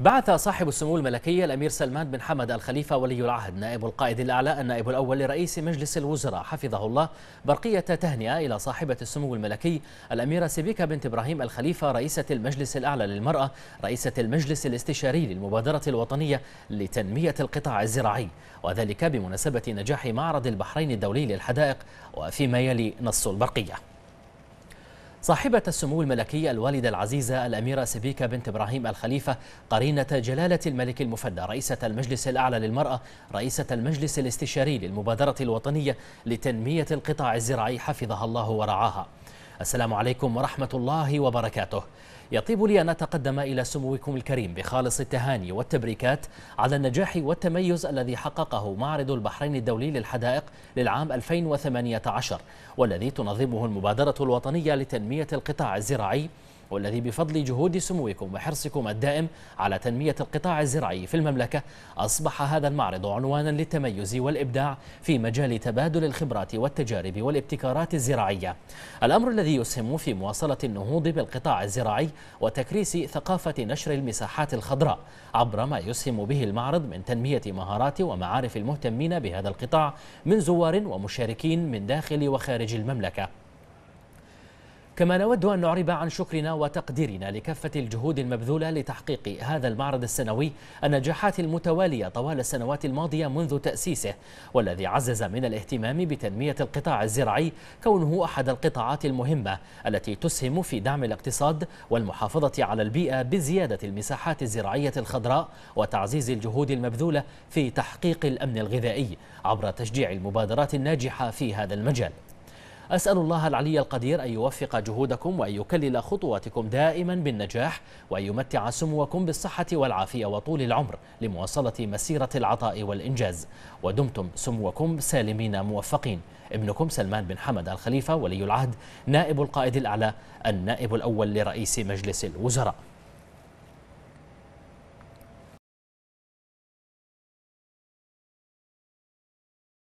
بعث صاحب السمو الملكي الأمير سلمان بن حمد الخليفة ولي العهد نائب القائد الأعلى النائب الأول لرئيس مجلس الوزراء حفظه الله برقية تهنئة إلى صاحبة السمو الملكي الأميرة سبيكة بنت إبراهيم الخليفة رئيسة المجلس الأعلى للمرأة رئيسة المجلس الاستشاري للمبادرة الوطنية لتنمية القطاع الزراعي وذلك بمناسبة نجاح معرض البحرين الدولي للحدائق وفيما يلي نص البرقية صاحبة السمو الملكي الوالدة العزيزة الأميرة سبيكة بنت إبراهيم الخليفة قرينة جلالة الملك المفدى رئيسة المجلس الأعلى للمرأة رئيسة المجلس الاستشاري للمبادرة الوطنية لتنمية القطاع الزراعي حفظها الله ورعاها السلام عليكم ورحمة الله وبركاته يطيب لي أن أتقدم إلى سموكم الكريم بخالص التهاني والتبريكات على النجاح والتميز الذي حققه معرض البحرين الدولي للحدائق للعام 2018 والذي تنظمه المبادرة الوطنية لتنمية القطاع الزراعي والذي بفضل جهود سموكم وحرصكم الدائم على تنمية القطاع الزراعي في المملكة أصبح هذا المعرض عنوانا للتميز والإبداع في مجال تبادل الخبرات والتجارب والابتكارات الزراعية الأمر الذي يسهم في مواصلة النهوض بالقطاع الزراعي وتكريس ثقافة نشر المساحات الخضراء عبر ما يسهم به المعرض من تنمية مهارات ومعارف المهتمين بهذا القطاع من زوار ومشاركين من داخل وخارج المملكة كما نود أن نعرب عن شكرنا وتقديرنا لكافة الجهود المبذولة لتحقيق هذا المعرض السنوي النجاحات المتوالية طوال السنوات الماضية منذ تأسيسه والذي عزز من الاهتمام بتنمية القطاع الزراعي كونه أحد القطاعات المهمة التي تسهم في دعم الاقتصاد والمحافظة على البيئة بزيادة المساحات الزراعية الخضراء وتعزيز الجهود المبذولة في تحقيق الأمن الغذائي عبر تشجيع المبادرات الناجحة في هذا المجال أسأل الله العلي القدير أن يوفق جهودكم وأن يكلل خطواتكم دائما بالنجاح وأن يمتع سموكم بالصحة والعافية وطول العمر لمواصلة مسيرة العطاء والإنجاز ودمتم سموكم سالمين موفقين ابنكم سلمان بن حمد الخليفة ولي العهد نائب القائد الأعلى النائب الأول لرئيس مجلس الوزراء